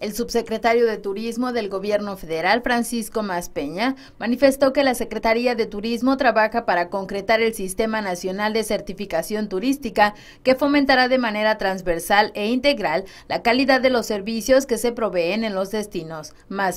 El subsecretario de Turismo del Gobierno Federal, Francisco Peña, manifestó que la Secretaría de Turismo trabaja para concretar el Sistema Nacional de Certificación Turística, que fomentará de manera transversal e integral la calidad de los servicios que se proveen en los destinos.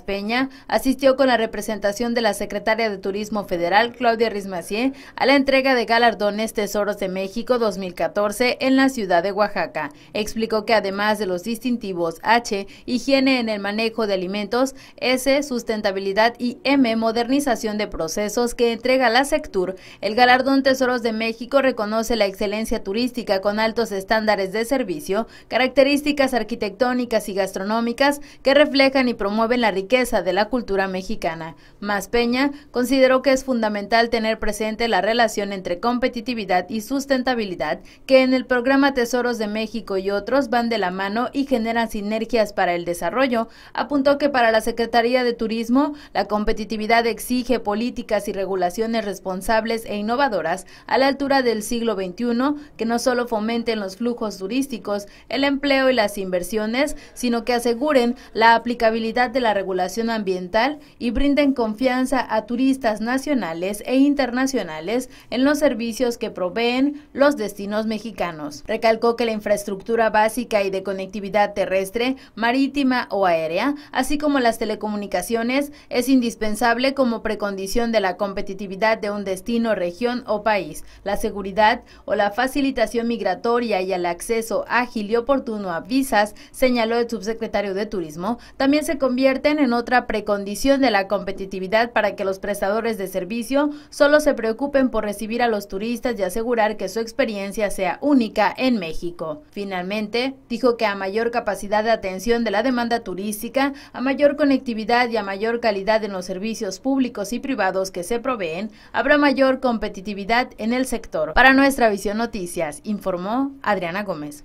Peña asistió con la representación de la Secretaria de Turismo Federal, Claudia Rismacier, a la entrega de galardones Tesoros de México 2014 en la ciudad de Oaxaca. Explicó que además de los distintivos H y G tiene en el manejo de alimentos, S, sustentabilidad y M, modernización de procesos que entrega la Sectur. El galardón Tesoros de México reconoce la excelencia turística con altos estándares de servicio, características arquitectónicas y gastronómicas que reflejan y promueven la riqueza de la cultura mexicana. Más Peña consideró que es fundamental tener presente la relación entre competitividad y sustentabilidad que en el programa Tesoros de México y otros van de la mano y generan sinergias para el desarrollo Desarrollo, apuntó que para la Secretaría de Turismo, la competitividad exige políticas y regulaciones responsables e innovadoras a la altura del siglo XXI que no solo fomenten los flujos turísticos, el empleo y las inversiones, sino que aseguren la aplicabilidad de la regulación ambiental y brinden confianza a turistas nacionales e internacionales en los servicios que proveen los destinos mexicanos. Recalcó que la infraestructura básica y de conectividad terrestre, marítima, o aérea, así como las telecomunicaciones, es indispensable como precondición de la competitividad de un destino, región o país, la seguridad o la facilitación migratoria y el acceso ágil y oportuno a visas, señaló el subsecretario de Turismo, también se convierten en otra precondición de la competitividad para que los prestadores de servicio solo se preocupen por recibir a los turistas y asegurar que su experiencia sea única en México. Finalmente, dijo que a mayor capacidad de atención de la demanda, turística, a mayor conectividad y a mayor calidad en los servicios públicos y privados que se proveen, habrá mayor competitividad en el sector. Para nuestra visión noticias, informó Adriana Gómez.